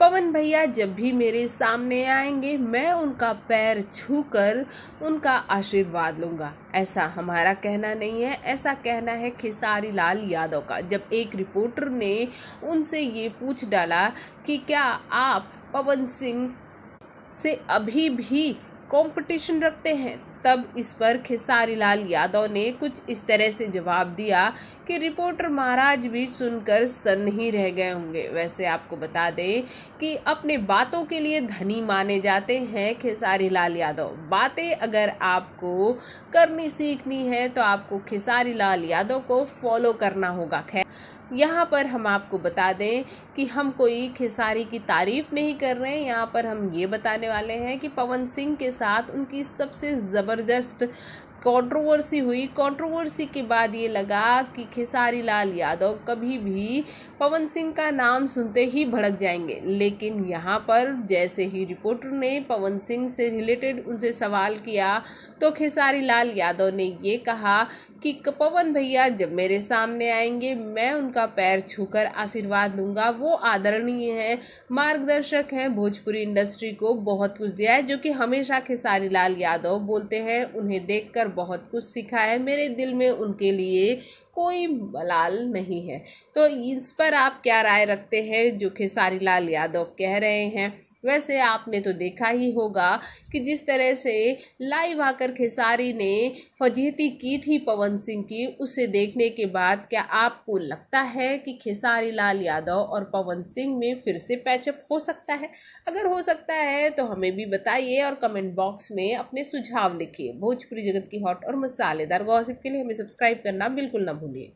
पवन भैया जब भी मेरे सामने आएंगे मैं उनका पैर छूकर उनका आशीर्वाद लूँगा ऐसा हमारा कहना नहीं है ऐसा कहना है खेसारी लाल यादव का जब एक रिपोर्टर ने उनसे ये पूछ डाला कि क्या आप पवन सिंह से अभी भी कंपटीशन रखते हैं तब इस पर खेसारी लाल यादव ने कुछ इस तरह से जवाब दिया कि रिपोर्टर महाराज भी सुनकर ही रह गए होंगे वैसे आपको बता दें कि अपने बातों के लिए धनी माने जाते हैं खेसारी लाल यादव बातें अगर आपको करनी सीखनी है तो आपको खेसारी लाल यादव को फॉलो करना होगा खैर यहाँ पर हम आपको बता दें कि हम कोई खेसारी की तारीफ़ नहीं कर रहे हैं यहाँ पर हम ये बताने वाले हैं कि पवन सिंह के साथ उनकी सबसे ज़बरदस्त कंट्रोवर्सी हुई कंट्रोवर्सी के बाद ये लगा कि खेसारी लाल यादव कभी भी पवन सिंह का नाम सुनते ही भड़क जाएंगे लेकिन यहाँ पर जैसे ही रिपोर्टर ने पवन सिंह से रिलेटेड उनसे सवाल किया तो खेसारी लाल यादव ने ये कहा कि पवन भैया जब मेरे सामने आएंगे मैं उनका पैर छूकर आशीर्वाद लूँगा वो आदरणीय हैं मार्गदर्शक हैं भोजपुरी इंडस्ट्री को बहुत कुछ दिया है जो कि हमेशा खेसारी लाल यादव बोलते हैं उन्हें देखकर बहुत कुछ सीखा है मेरे दिल में उनके लिए कोई बलाल नहीं है तो इस पर आप क्या राय रखते हैं जो खेसारी लाल यादव कह रहे हैं वैसे आपने तो देखा ही होगा कि जिस तरह से लाइव आकर खेसारी ने फजीहती की थी पवन सिंह की उसे देखने के बाद क्या आपको लगता है कि खेसारी लाल यादव और पवन सिंह में फिर से पैचअप हो सकता है अगर हो सकता है तो हमें भी बताइए और कमेंट बॉक्स में अपने सुझाव लिखिए भोजपुरी जगत की हॉट और मसालेदार गॉसिप के लिए हमें सब्सक्राइब करना बिल्कुल ना भूलिए